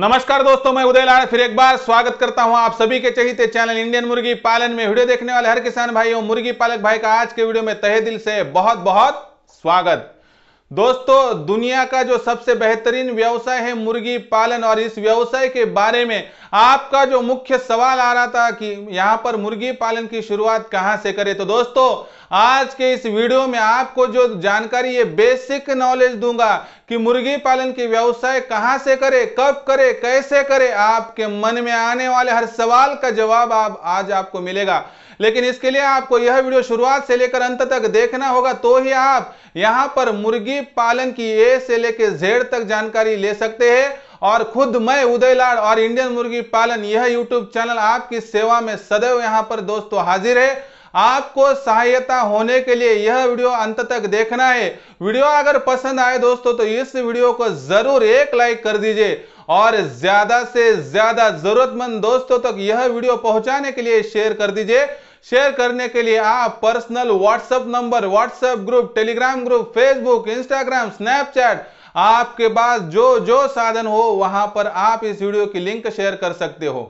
नमस्कार दोस्तों मैं उदय लाड़ फिर एक बार स्वागत करता हूं आप सभी के चाहिए चैनल इंडियन मुर्गी पालन में वीडियो देखने वाले हर किसान भाई और मुर्गी पालक भाई का आज के वीडियो में तहे दिल से बहुत बहुत स्वागत दोस्तों दुनिया का जो सबसे बेहतरीन व्यवसाय है मुर्गी पालन और इस व्यवसाय के बारे में आपका जो मुख्य सवाल आ रहा था कि यहां पर मुर्गी पालन की शुरुआत कहां से करे तो दोस्तों आज के इस वीडियो में आपको जो जानकारी ये बेसिक नॉलेज दूंगा कि मुर्गी पालन की व्यवसाय कहां से करे कब करे कैसे करे आपके मन में आने वाले हर सवाल का जवाब आप आज आपको मिलेगा लेकिन इसके लिए आपको यह वीडियो शुरुआत से लेकर अंत तक देखना होगा तो ही आप यहां पर मुर्गी पालन की ए से लेकर जेड तक जानकारी ले सकते हैं और खुद मैं उदय लाड और इंडियन मुर्गी पालन यह यूट्यूब चैनल आपकी सेवा में सदैव यहां पर दोस्तों हाजिर है आपको सहायता होने के लिए यह वीडियो अंत तक देखना है वीडियो अगर पसंद आए दोस्तों तो इस वीडियो को जरूर एक लाइक कर दीजिए और ज्यादा से ज्यादा जरूरतमंद दोस्तों तक यह वीडियो पहुंचाने के लिए शेयर कर दीजिए शेयर करने के लिए आप personal WhatsApp number WhatsApp group Telegram group Facebook Instagram Snapchat आपके पास जो जो साधन हो वहां पर आप इस वीडियो की लिंक शेयर कर सकते हो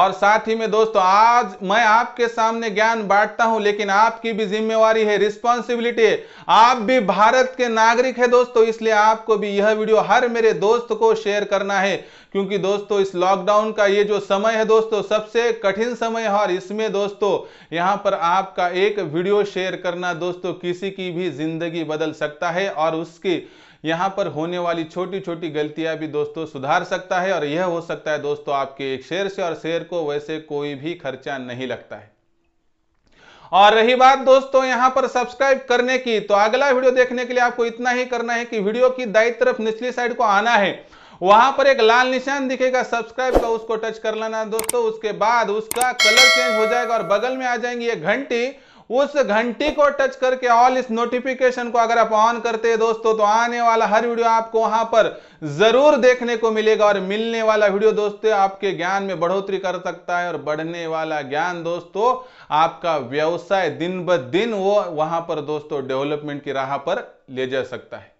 और साथ ही में दोस्तों आज मैं आपके सामने ज्ञान बांटता हूं लेकिन आपकी भी जिम्मेवारी है रिस्पॉन्सिबिलिटी है आप भी भारत के नागरिक है दोस्तों इसलिए आपको भी यह वीडियो हर मेरे दोस्त को शेयर करना है क्योंकि दोस्तों इस लॉकडाउन का ये जो समय है दोस्तों सबसे कठिन समय है और इसमें दोस्तों यहाँ पर आपका एक वीडियो शेयर करना दोस्तों किसी की भी जिंदगी बदल सकता है और उसकी यहाँ पर होने वाली छोटी छोटी गलतियां भी दोस्तों सुधार सकता है और यह हो सकता है दोस्तों आपके एक शेयर से और शेयर को वैसे कोई भी खर्चा नहीं लगता है और रही बात दोस्तों यहां पर सब्सक्राइब करने की तो अगला वीडियो देखने के लिए आपको इतना ही करना है कि वीडियो की दाई तरफ निचली साइड को आना है वहां पर एक लाल निशान दिखेगा सब्सक्राइब का उसको टच कर लेना दोस्तों उसके बाद उसका कलर चेंज हो जाएगा और बगल में आ जाएंगी ये घंटी उस घंटी को टच करके ऑल इस नोटिफिकेशन को अगर आप ऑन करते हैं दोस्तों तो आने वाला हर वीडियो आपको वहां पर जरूर देखने को मिलेगा और मिलने वाला वीडियो दोस्तों आपके ज्ञान में बढ़ोतरी कर सकता है और बढ़ने वाला ज्ञान दोस्तों आपका व्यवसाय दिन ब दिन वो वहां पर दोस्तों डेवलपमेंट की राह पर ले जा सकता है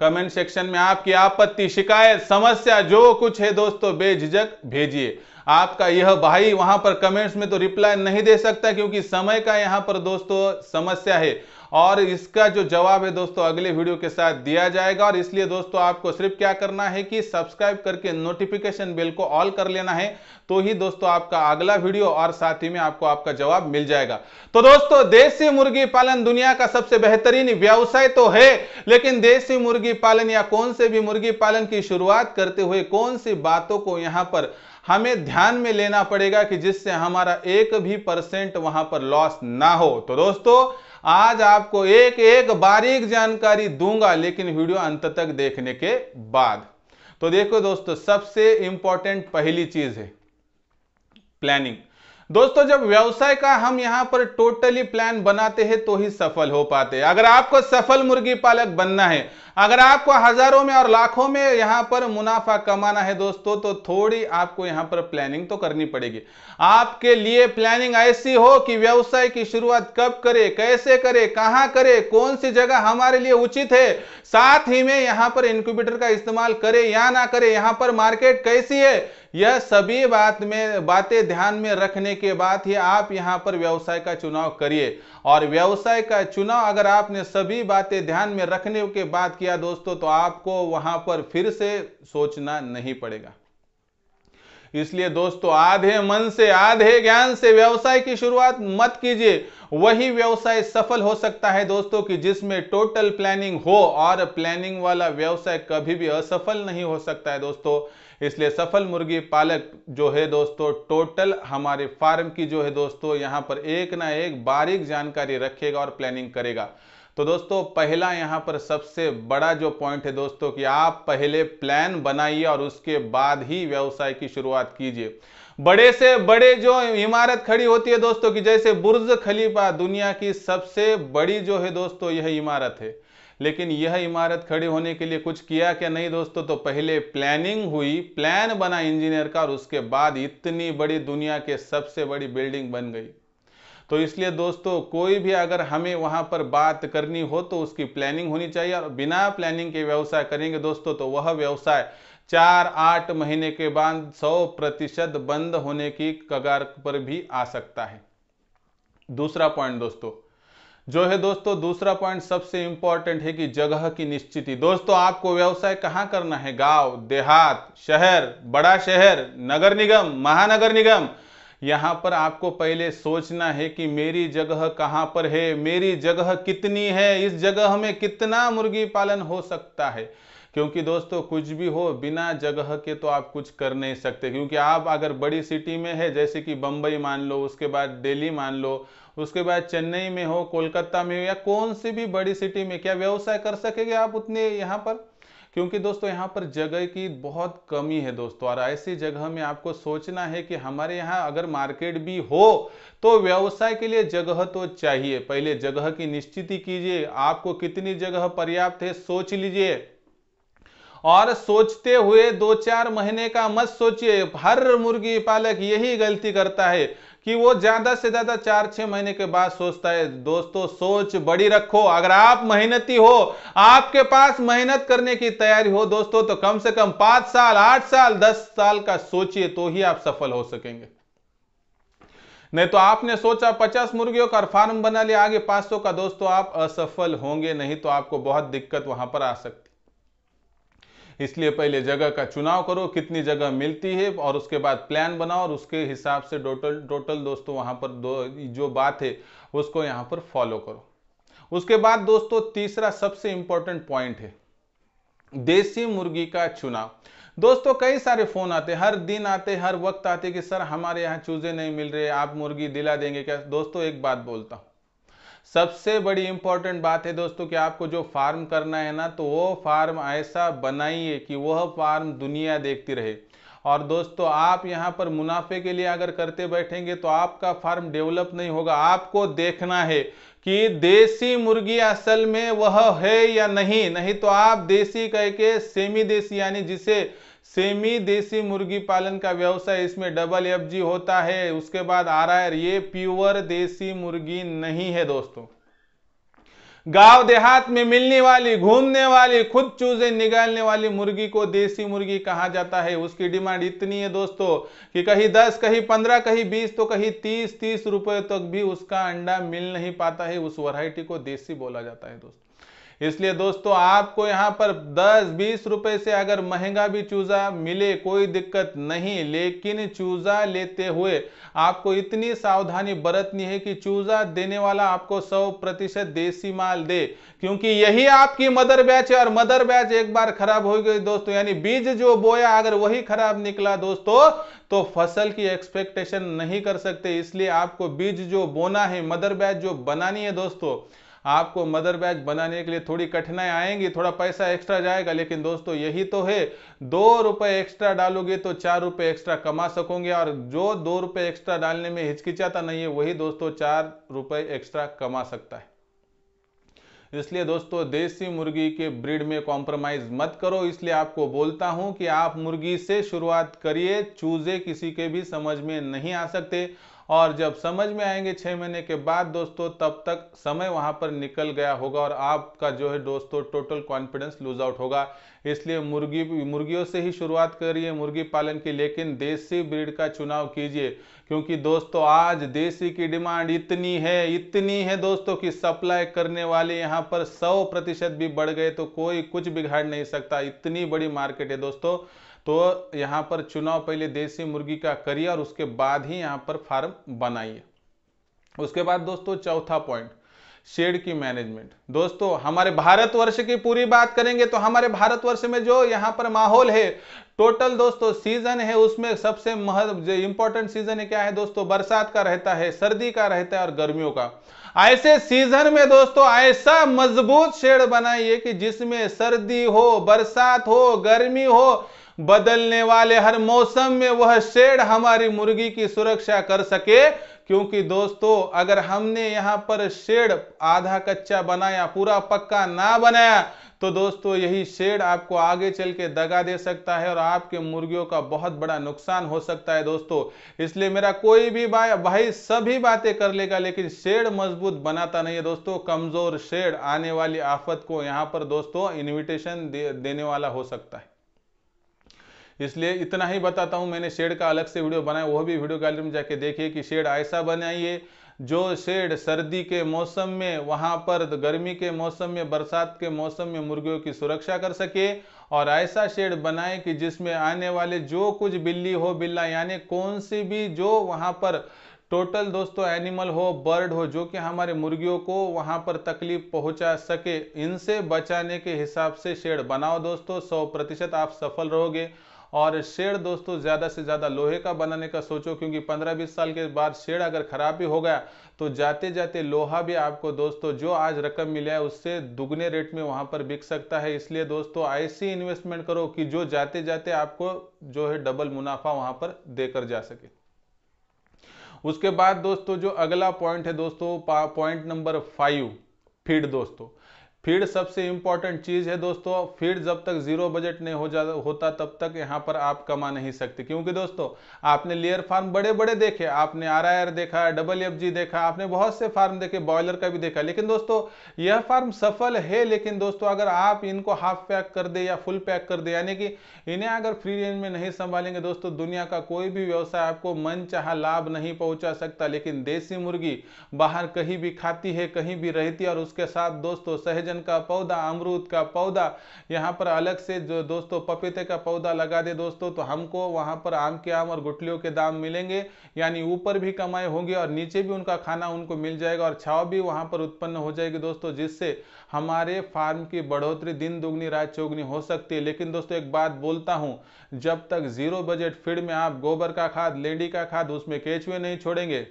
कमेंट सेक्शन में आपकी आपत्ति शिकायत समस्या जो कुछ है दोस्तों बेझिझक भेजिए आपका यह भाई वहां पर कमेंट्स में तो रिप्लाई नहीं दे सकता क्योंकि समय का यहाँ पर दोस्तों समस्या है और इसका जो जवाब है दोस्तों अगले वीडियो के साथ दिया जाएगा और इसलिए दोस्तों आपको सिर्फ क्या करना है कि सब्सक्राइब करके नोटिफिकेशन बेल को ऑल कर लेना है तो ही दोस्तों आपका अगला वीडियो और साथ ही में आपको आपका जवाब मिल जाएगा तो दोस्तों देसी मुर्गी पालन दुनिया का सबसे बेहतरीन व्यवसाय तो है लेकिन देसी मुर्गी पालन या कौन से भी मुर्गी पालन की शुरुआत करते हुए कौन सी बातों को यहां पर हमें ध्यान में लेना पड़ेगा कि जिससे हमारा एक भी परसेंट वहां पर लॉस ना हो तो दोस्तों आज आपको एक एक बारीक जानकारी दूंगा लेकिन वीडियो अंत तक देखने के बाद तो देखो दोस्तों सबसे इंपॉर्टेंट पहली चीज है प्लानिंग दोस्तों जब व्यवसाय का हम यहां पर टोटली प्लान बनाते हैं तो ही सफल हो पाते हैं अगर आपको सफल मुर्गी पालक बनना है अगर आपको हजारों में और लाखों में यहां पर मुनाफा कमाना है दोस्तों तो थोड़ी आपको यहां पर प्लानिंग तो करनी पड़ेगी आपके लिए प्लानिंग ऐसी हो कि व्यवसाय की शुरुआत कब करे कैसे करे कहां करे कौन सी जगह हमारे लिए उचित है साथ ही में यहां पर इंक्यूबेटर का इस्तेमाल करे या ना करे यहां पर मार्केट कैसी है यह सभी बात में बातें ध्यान में रखने के बाद ही आप यहां पर व्यवसाय का चुनाव करिए और व्यवसाय का चुनाव अगर आपने सभी बातें ध्यान में रखने के बाद किया दोस्तों तो आपको वहां पर फिर से सोचना नहीं पड़ेगा इसलिए दोस्तों आधे मन से आधे ज्ञान से व्यवसाय की शुरुआत मत कीजिए वही व्यवसाय सफल हो सकता है दोस्तों कि जिसमें टोटल प्लानिंग हो और प्लानिंग वाला व्यवसाय कभी भी असफल नहीं हो सकता है दोस्तों इसलिए सफल मुर्गी पालक जो है दोस्तों टोटल हमारे फार्म की जो है दोस्तों यहाँ पर एक ना एक बारीक जानकारी रखेगा और प्लानिंग करेगा तो दोस्तों पहला यहाँ पर सबसे बड़ा जो पॉइंट है दोस्तों कि आप पहले प्लान बनाइए और उसके बाद ही व्यवसाय की शुरुआत कीजिए बड़े से बड़े जो इमारत खड़ी होती है दोस्तों कि जैसे बुर्ज खलीफा दुनिया की सबसे बड़ी जो है दोस्तों यह इमारत है लेकिन यह इमारत खड़ी होने के लिए कुछ किया क्या नहीं दोस्तों तो पहले प्लानिंग हुई प्लान बना इंजीनियर का और उसके बाद इतनी बड़ी दुनिया के सबसे बड़ी बिल्डिंग बन गई तो इसलिए दोस्तों कोई भी अगर हमें वहां पर बात करनी हो तो उसकी प्लानिंग होनी चाहिए और बिना प्लानिंग के व्यवसाय करेंगे दोस्तों तो वह व्यवसाय चार आठ महीने के बाद सौ प्रतिशत बंद होने की कगार पर भी आ सकता है दूसरा पॉइंट दोस्तों जो है दोस्तों दूसरा पॉइंट सबसे इंपॉर्टेंट है कि जगह की निश्चिति दोस्तों आपको व्यवसाय कहाँ करना है गांव देहात शहर बड़ा शहर नगर निगम महानगर निगम यहाँ पर आपको पहले सोचना है कि मेरी जगह कहाँ पर है मेरी जगह कितनी है इस जगह में कितना मुर्गी पालन हो सकता है क्योंकि दोस्तों कुछ भी हो बिना जगह के तो आप कुछ कर नहीं सकते क्योंकि आप अगर बड़ी सिटी में है जैसे कि बम्बई मान लो उसके बाद दिल्ली मान लो उसके बाद चेन्नई में हो कोलकाता में हो या कौन सी भी बड़ी सिटी में क्या व्यवसाय कर सकेंगे आप उतने यहाँ पर क्योंकि दोस्तों यहाँ पर जगह की बहुत कमी है दोस्तों और ऐसी जगह में आपको सोचना है कि हमारे यहाँ अगर मार्केट भी हो तो व्यवसाय के लिए जगह तो चाहिए पहले जगह की निश्चिति कीजिए आपको कितनी जगह पर्याप्त है सोच लीजिए और सोचते हुए दो चार महीने का मत सोचिए हर मुर्गी पालक यही गलती करता है कि वो ज्यादा से ज्यादा चार छह महीने के बाद सोचता है दोस्तों सोच बड़ी रखो अगर आप मेहनती हो आपके पास मेहनत करने की तैयारी हो दोस्तों तो कम से कम पांच साल आठ साल दस साल का सोचिए तो ही आप सफल हो सकेंगे नहीं तो आपने सोचा पचास मुर्गियों का फार्म बना लिया आगे 500 का दोस्तों आप असफल होंगे नहीं तो आपको बहुत दिक्कत वहां पर आ सकती इसलिए पहले जगह का चुनाव करो कितनी जगह मिलती है और उसके बाद प्लान बनाओ और उसके हिसाब से टोटल टोटल दोस्तों वहाँ पर दो जो बात है उसको यहाँ पर फॉलो करो उसके बाद दोस्तों तीसरा सबसे इंपॉर्टेंट पॉइंट है देसी मुर्गी का चुनाव दोस्तों कई सारे फोन आते हर दिन आते हर वक्त आते कि सर हमारे यहाँ चूजे नहीं मिल रहे आप मुर्गी दिला देंगे क्या दोस्तों एक बात बोलता हूँ सबसे बड़ी इंपॉर्टेंट बात है दोस्तों कि आपको जो फार्म करना है ना तो वो फार्म ऐसा बनाइए कि वह फार्म दुनिया देखती रहे और दोस्तों आप यहाँ पर मुनाफे के लिए अगर करते बैठेंगे तो आपका फार्म डेवलप नहीं होगा आपको देखना है कि देसी मुर्गी असल में वह है या नहीं नहीं तो आप देसी कह के सेमी देसी यानी जिसे सेमी देसी मुर्गी पालन का व्यवसाय इसमें डबल एफ जी होता है उसके बाद आ रहा है ये प्योर देसी मुर्गी नहीं है दोस्तों गांव देहात में मिलने वाली घूमने वाली खुद चूजे निकालने वाली मुर्गी को देसी मुर्गी कहा जाता है उसकी डिमांड इतनी है दोस्तों कि कहीं 10 कहीं 15 कहीं 20 तो कहीं 30 30 रुपए तक भी उसका अंडा मिल नहीं पाता है उस वैरायटी को देसी बोला जाता है दोस्तों इसलिए दोस्तों आपको यहाँ पर 10-20 रुपए से अगर महंगा भी चूजा मिले कोई दिक्कत नहीं लेकिन चूजा लेते हुए आपको इतनी सावधानी बरतनी है कि चूजा देने वाला आपको 100 प्रतिशत देसी माल दे क्योंकि यही आपकी मदर बैच है और मदर बैच एक बार खराब हो गई दोस्तों यानी बीज जो बोया अगर वही खराब निकला दोस्तों तो फसल की एक्सपेक्टेशन नहीं कर सकते इसलिए आपको बीज जो बोना है मदर बैच जो बनानी है दोस्तों आपको मदर बैच बनाने के लिए थोड़ी कठिनाई आएंगी थोड़ा पैसा एक्स्ट्रा जाएगा लेकिन दोस्तों यही तो है दो रुपए एक्स्ट्रा डालोगे तो चार रुपए एक्स्ट्रा कमा सकोगे और जो दो रुपए एक्स्ट्रा डालने में हिचकिचाता नहीं है वही दोस्तों चार रुपए एक्स्ट्रा कमा सकता है इसलिए दोस्तों देसी मुर्गी के ब्रीड में कॉम्प्रोमाइज मत करो इसलिए आपको बोलता हूं कि आप मुर्गी से शुरुआत करिए चूजे किसी के भी समझ में नहीं आ सकते और जब समझ में आएंगे छः महीने के बाद दोस्तों तब तक समय वहाँ पर निकल गया होगा और आपका जो है दोस्तों टोटल कॉन्फिडेंस लूज आउट होगा इसलिए मुर्गी मुर्गियों से ही शुरुआत करिए मुर्गी पालन की लेकिन देसी ब्रीड का चुनाव कीजिए क्योंकि दोस्तों आज देसी की डिमांड इतनी है इतनी है दोस्तों कि सप्लाई करने वाले यहाँ पर सौ प्रतिशत भी बढ़ गए तो कोई कुछ बिगाड़ नहीं सकता इतनी बड़ी मार्केट है दोस्तों तो यहाँ पर चुनाव पहले देसी मुर्गी का करिए और उसके बाद ही यहाँ पर फार्म बनाइए उसके बाद दोस्तों चौथा पॉइंट शेड की मैनेजमेंट दोस्तों हमारे भारतवर्ष की पूरी बात करेंगे तो हमारे भारतवर्ष में जो यहाँ पर माहौल है टोटल दोस्तों सीजन है उसमें सबसे महत्व इंपॉर्टेंट सीजन है क्या है दोस्तों बरसात का रहता है सर्दी का रहता है और गर्मियों का ऐसे सीजन में दोस्तों ऐसा मजबूत शेड बनाइए कि जिसमें सर्दी हो बरसात हो गर्मी हो बदलने वाले हर मौसम में वह शेड हमारी मुर्गी की सुरक्षा कर सके क्योंकि दोस्तों अगर हमने यहाँ पर शेड आधा कच्चा बनाया पूरा पक्का ना बनाया तो दोस्तों यही शेड आपको आगे चल के दगा दे सकता है और आपके मुर्गियों का बहुत बड़ा नुकसान हो सकता है दोस्तों इसलिए मेरा कोई भी भाई भाई सभी बातें कर लेगा लेकिन शेड मजबूत बनाता नहीं है दोस्तों कमजोर शेड आने वाली आफत को यहाँ पर दोस्तों इन्विटेशन दे, देने वाला हो सकता है इसलिए इतना ही बताता हूँ मैंने शेड का अलग से वीडियो बनाया वो भी वीडियो गैलरी में जाके देखिए कि शेड ऐसा बनाइए जो शेड सर्दी के मौसम में वहाँ पर गर्मी के मौसम में बरसात के मौसम में मुर्गियों की सुरक्षा कर सके और ऐसा शेड बनाए कि जिसमें आने वाले जो कुछ बिल्ली हो बिल्ला यानी कौन सी भी जो वहाँ पर टोटल दोस्तों एनिमल हो बर्ड हो जो कि हमारे मुर्गियों को वहाँ पर तकलीफ पहुँचा सके इनसे बचाने के हिसाब से शेड बनाओ दोस्तों सौ प्रतिशत आप सफल रहोगे और शेड दोस्तों ज़्यादा से ज़्यादा लोहे का बनाने का सोचो क्योंकि 15-20 साल के बाद शेड अगर ख़राब भी हो गया तो जाते जाते लोहा भी आपको दोस्तों जो आज रकम मिला है उससे दुगने रेट में वहाँ पर बिक सकता है इसलिए दोस्तों ऐसी इन्वेस्टमेंट करो कि जो जाते जाते आपको जो है डबल मुनाफा वहाँ पर देकर जा सके उसके बाद दोस्तों जो अगला पॉइंट है दोस्तों पॉइंट नंबर फाइव फीड दोस्तों फीड सबसे इंपॉर्टेंट चीज़ है दोस्तों फीड जब तक जीरो बजट नहीं हो जा होता तब तक यहाँ पर आप कमा नहीं सकते क्योंकि दोस्तों आपने लेयर फार्म बड़े बड़े देखे आपने आर देखा डबल एफ देखा आपने बहुत से फार्म देखे बॉयलर का भी देखा लेकिन दोस्तों यह फार्म सफल है लेकिन दोस्तों अगर आप इनको हाफ पैक कर दे या फुल पैक कर दे यानी कि इन्हें अगर फ्री रेंज में नहीं संभालेंगे दोस्तों दुनिया का कोई भी व्यवसाय आपको मन चाह लाभ नहीं पहुंचा सकता लेकिन देसी मुर्गी बाहर कहीं भी खाती है कहीं भी रहती है और उसके साथ दोस्तों सहजन सहजन का पौधा अमरूद का पौधा यहाँ पर अलग से जो दोस्तों पपीते का पौधा लगा दे दोस्तों तो हमको वहाँ पर आम के आम और गुटलियों के दाम मिलेंगे यानी ऊपर भी कमाई होगी और नीचे भी उनका खाना उनको मिल जाएगा और छाव भी वहाँ पर उत्पन्न हो जाएगी दोस्तों जिससे हमारे फार्म की बढ़ोतरी दिन दुगनी रात चौगनी हो सकती है लेकिन दोस्तों एक बात बोलता हूँ जब तक जीरो बजट फीड में आप गोबर का खाद लेडी का खाद उसमें केचवे नहीं छोड़ेंगे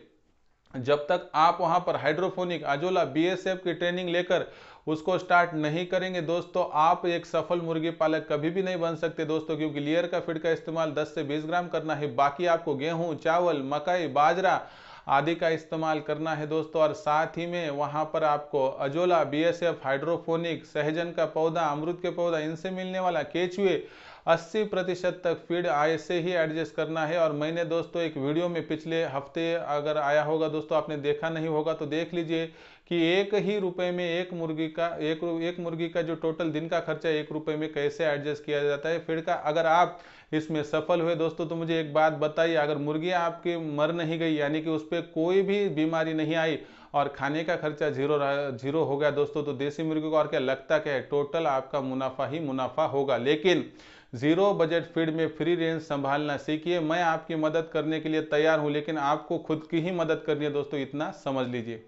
जब तक आप वहां पर हाइड्रोफोनिक अजोला बीएसएफ की ट्रेनिंग लेकर उसको स्टार्ट नहीं करेंगे दोस्तों आप एक सफल मुर्गी पालक कभी भी नहीं बन सकते दोस्तों क्योंकि लेयर का फीड का इस्तेमाल 10 से 20 ग्राम करना है बाकी आपको गेहूं चावल मकई बाजरा आदि का इस्तेमाल करना है दोस्तों और साथ ही में वहाँ पर आपको अजोला बीएसएफ हाइड्रोफोनिक सहजन का पौधा अमृत के पौधा इनसे मिलने वाला केचुए 80 प्रतिशत तक फीड आय से ही एडजस्ट करना है और मैंने दोस्तों एक वीडियो में पिछले हफ्ते अगर आया होगा दोस्तों आपने देखा नहीं होगा तो देख लीजिए कि एक ही रुपए में एक मुर्गी का एक एक मुर्गी का जो टोटल दिन का खर्चा एक रुपए में कैसे एडजस्ट किया जाता है फीड का अगर आप इसमें सफल हुए दोस्तों तो मुझे एक बात बताइए अगर मुर्गियाँ आपकी मर नहीं गई यानी कि उस पर कोई भी बीमारी नहीं आई और खाने का खर्चा जीरो जीरो हो गया दोस्तों तो देसी मुर्गी को और क्या लगता क्या है टोटल आपका मुनाफा ही मुनाफा होगा लेकिन जीरो बजट फील्ड में फ्री रेंज संभालना सीखिए मैं आपकी मदद करने के लिए तैयार हूँ लेकिन आपको खुद की ही मदद करनी है दोस्तों इतना समझ लीजिए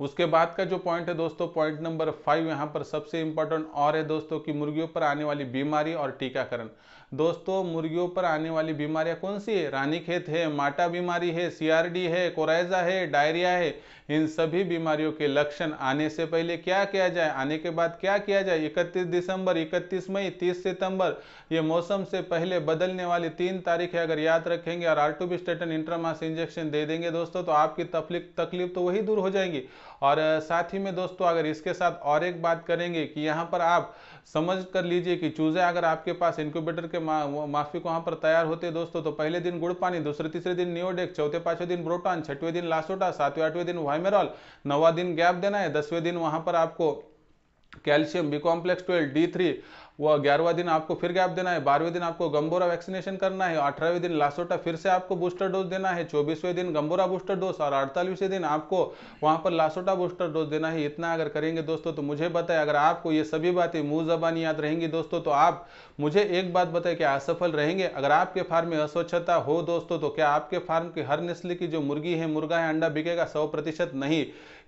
उसके बाद का जो पॉइंट है दोस्तों पॉइंट नंबर फाइव यहाँ पर सबसे इंपॉर्टेंट और है दोस्तों कि मुर्गियों पर आने वाली बीमारी और टीकाकरण दोस्तों मुर्गियों पर आने वाली बीमारियां कौन सी है रानीखेत है माटा बीमारी है सीआरडी है कोराइजा है डायरिया है इन सभी बीमारियों के लक्षण आने से पहले क्या किया जाए आने के बाद क्या किया जाए इकतीस दिसंबर इकतीस मई तीस सितंबर ये मौसम से पहले बदलने वाली तीन तारीख है अगर याद रखेंगे और आर्टूबिस्टेटन इंट्रामास इंजेक्शन दे देंगे दोस्तों तो आपकी तकलीफ तकलीफ तो वही दूर हो जाएंगी और साथ ही में दोस्तों अगर इसके साथ और एक बात करेंगे कि यहाँ पर आप समझ कर लीजिए कि चूज़े अगर आपके पास इंक्यूबेटर के मा, को वहाँ पर तैयार होते दोस्तों तो पहले दिन गुड़ पानी दूसरे तीसरे दिन नियोडेक चौथे पांचवें दिन ब्रोटान छठवें दिन लासोटा सातवें आठवें दिन वाइमेरॉल नवा दिन गैप देना है दसवें दिन वहाँ पर आपको calcium B complex twelve D three वो ग्यारहवा दिन आपको फिर गैप देना है बारहवें दिन आपको गंबोरा वैक्सीनेशन करना है अठारहवें दिन लासोटा फिर से आपको बूस्टर डोज देना है चौबीसवें दिन गंबोरा बूस्टर डोज और अड़तालीसवें दिन आपको वहाँ पर लासोटा बूस्टर डोज देना है इतना अगर करेंगे दोस्तों तो मुझे बताए अगर आपको ये सभी बातें मुँह जबानी याद रहेंगी दोस्तों तो आप मुझे एक बात बताए कि असफल रहेंगे अगर आपके फार्म में अस्वच्छता हो दोस्तों तो क्या आपके फार्म की हर नस्ल की जो मुर्गी है मुर्गा है अंडा बिकेगा सौ प्रतिशत नहीं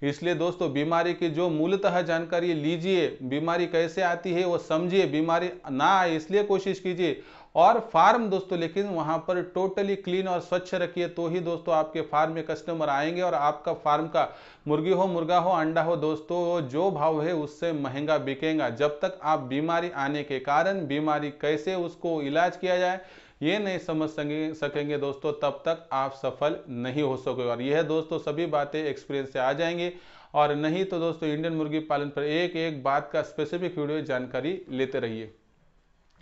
इसलिए दोस्तों बीमारी की जो मूलतः जानकारी लीजिए बीमारी कैसे आती है वो समझिए बीमारी ना आए इसलिए कोशिश कीजिए और फार्म दोस्तों लेकिन वहां पर टोटली क्लीन और स्वच्छ रखिए तो ही दोस्तों आपके फार्म में कस्टमर आएंगे और आपका फार्म का मुर्गी हो मुर्गा हो अंडा हो दोस्तों जो भाव है उससे महंगा बिकेगा जब तक आप बीमारी आने के कारण बीमारी कैसे उसको इलाज किया जाए ये नहीं समझ सकेंगे सकेंगे दोस्तों तब तक आप सफल नहीं हो सकोगे और यह दोस्तों सभी बातें एक्सपीरियंस से आ जाएंगे और नहीं तो दोस्तों इंडियन मुर्गी पालन पर एक एक बात का स्पेसिफिक वीडियो जानकारी लेते रहिए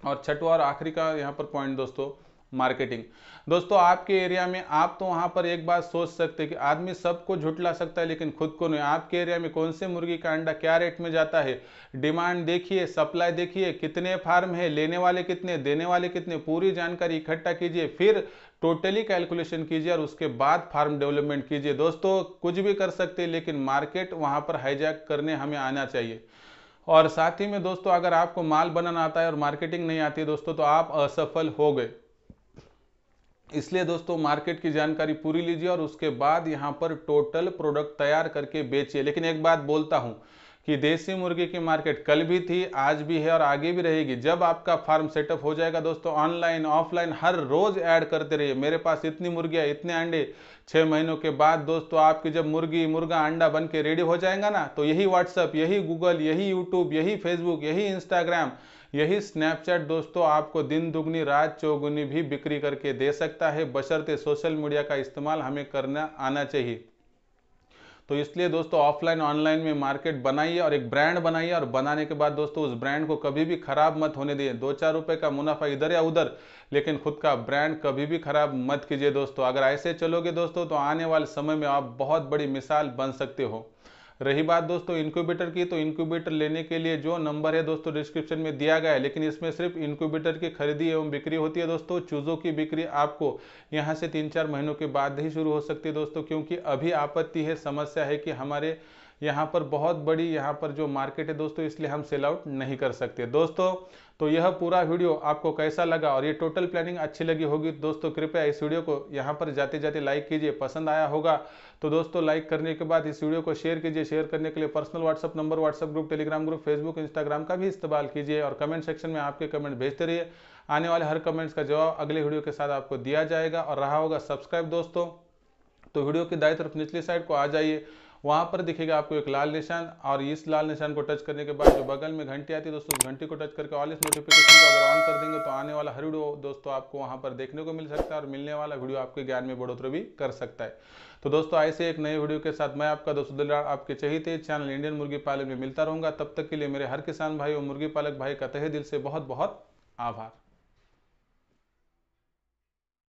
और छठवा और आखिरी का यहाँ पर पॉइंट दोस्तों मार्केटिंग दोस्तों आपके एरिया में आप तो वहाँ पर एक बात सोच सकते कि आदमी सबको झुटला सकता है लेकिन खुद को नहीं आपके एरिया में कौन से मुर्गी का अंडा क्या रेट में जाता है डिमांड देखिए सप्लाई देखिए कितने फार्म है लेने वाले कितने देने वाले कितने पूरी जानकारी इकट्ठा कीजिए फिर टोटली कैलकुलेशन कीजिए और उसके बाद फार्म डेवलपमेंट कीजिए दोस्तों कुछ भी कर सकते लेकिन मार्केट वहाँ पर हाईजैक करने हमें आना चाहिए और साथ ही में दोस्तों अगर आपको माल बनाना आता है और मार्केटिंग नहीं आती दोस्तों तो आप असफल हो गए इसलिए दोस्तों मार्केट की जानकारी पूरी लीजिए और उसके बाद यहाँ पर टोटल प्रोडक्ट तैयार करके बेचिए लेकिन एक बात बोलता हूँ कि देसी मुर्गी की मार्केट कल भी थी आज भी है और आगे भी रहेगी जब आपका फार्म सेटअप हो जाएगा दोस्तों ऑनलाइन ऑफलाइन हर रोज ऐड करते रहिए मेरे पास इतनी मुर्गियाँ इतने अंडे छः महीनों के बाद दोस्तों आपकी जब मुर्गी मुर्गा अंडा बन के रेडी हो जाएगा ना तो यही व्हाट्सअप यही गूगल यही यूट्यूब यही फेसबुक यही इंस्टाग्राम यही स्नैपचैट दोस्तों आपको दिन दुगनी रात चौगुनी भी बिक्री करके दे सकता है बशर्ते सोशल मीडिया का इस्तेमाल हमें करना आना चाहिए तो इसलिए दोस्तों ऑफलाइन ऑनलाइन में मार्केट बनाइए और एक ब्रांड बनाइए और बनाने के बाद दोस्तों उस ब्रांड को कभी भी खराब मत होने दिए दो चार रुपए का मुनाफा इधर या उधर लेकिन खुद का ब्रांड कभी भी खराब मत कीजिए दोस्तों अगर ऐसे चलोगे दोस्तों तो आने वाले समय में आप बहुत बड़ी मिसाल बन सकते हो रही बात दोस्तों इंक्यूबेटर की तो इंक्यूबेटर लेने के लिए जो नंबर है दोस्तों डिस्क्रिप्शन में दिया गया है लेकिन इसमें सिर्फ इंक्यूबेटर की खरीदी एवं बिक्री होती है दोस्तों चूज़ों की बिक्री आपको यहाँ से तीन चार महीनों के बाद ही शुरू हो सकती है दोस्तों क्योंकि अभी आपत्ति है समस्या है कि हमारे यहाँ पर बहुत बड़ी यहाँ पर जो मार्केट है दोस्तों इसलिए हम सेल आउट नहीं कर सकते दोस्तों तो यह पूरा वीडियो आपको कैसा लगा और ये टोटल प्लानिंग अच्छी लगी होगी तो दोस्तों कृपया इस वीडियो को यहाँ पर जाते जाते लाइक कीजिए पसंद आया होगा तो दोस्तों लाइक करने के बाद इस वीडियो को शेयर कीजिए शेयर करने के लिए personal WhatsApp number WhatsApp group Telegram group Facebook Instagram का भी इस्तेमाल कीजिए और कमेंट सेक्शन में आपके कमेंट भेजते रहिए आने वाले हर कमेंट्स का जवाब अगले वीडियो के साथ आपको दिया जाएगा और रहा होगा सब्सक्राइब दोस्तों तो वीडियो की दाई तरफ निचली साइड को आ जाइए वहाँ पर दिखेगा आपको एक लाल निशान और इस लाल निशान को टच करने के बाद जो बगल में घंटी आती है दोस्तों घंटी को टच करके ऑल इस नोटिफिकेशन को अगर ऑन कर देंगे तो आने वाला हर वीडियो दोस्तों आपको वहाँ पर देखने को मिल सकता है और मिलने वाला वीडियो आपके ज्ञान में बढ़ोतरी भी कर सकता है तो दोस्तों ऐसे एक नए वीडियो के साथ मैं आपका दोस्तों दिलदार आपके चाहिए चैनल इंडियन मुर्गी पालन में मिलता रहूंगा तब तक के लिए मेरे हर किसान भाई और मुर्गी पालक भाई का तहे दिल से बहुत बहुत आभार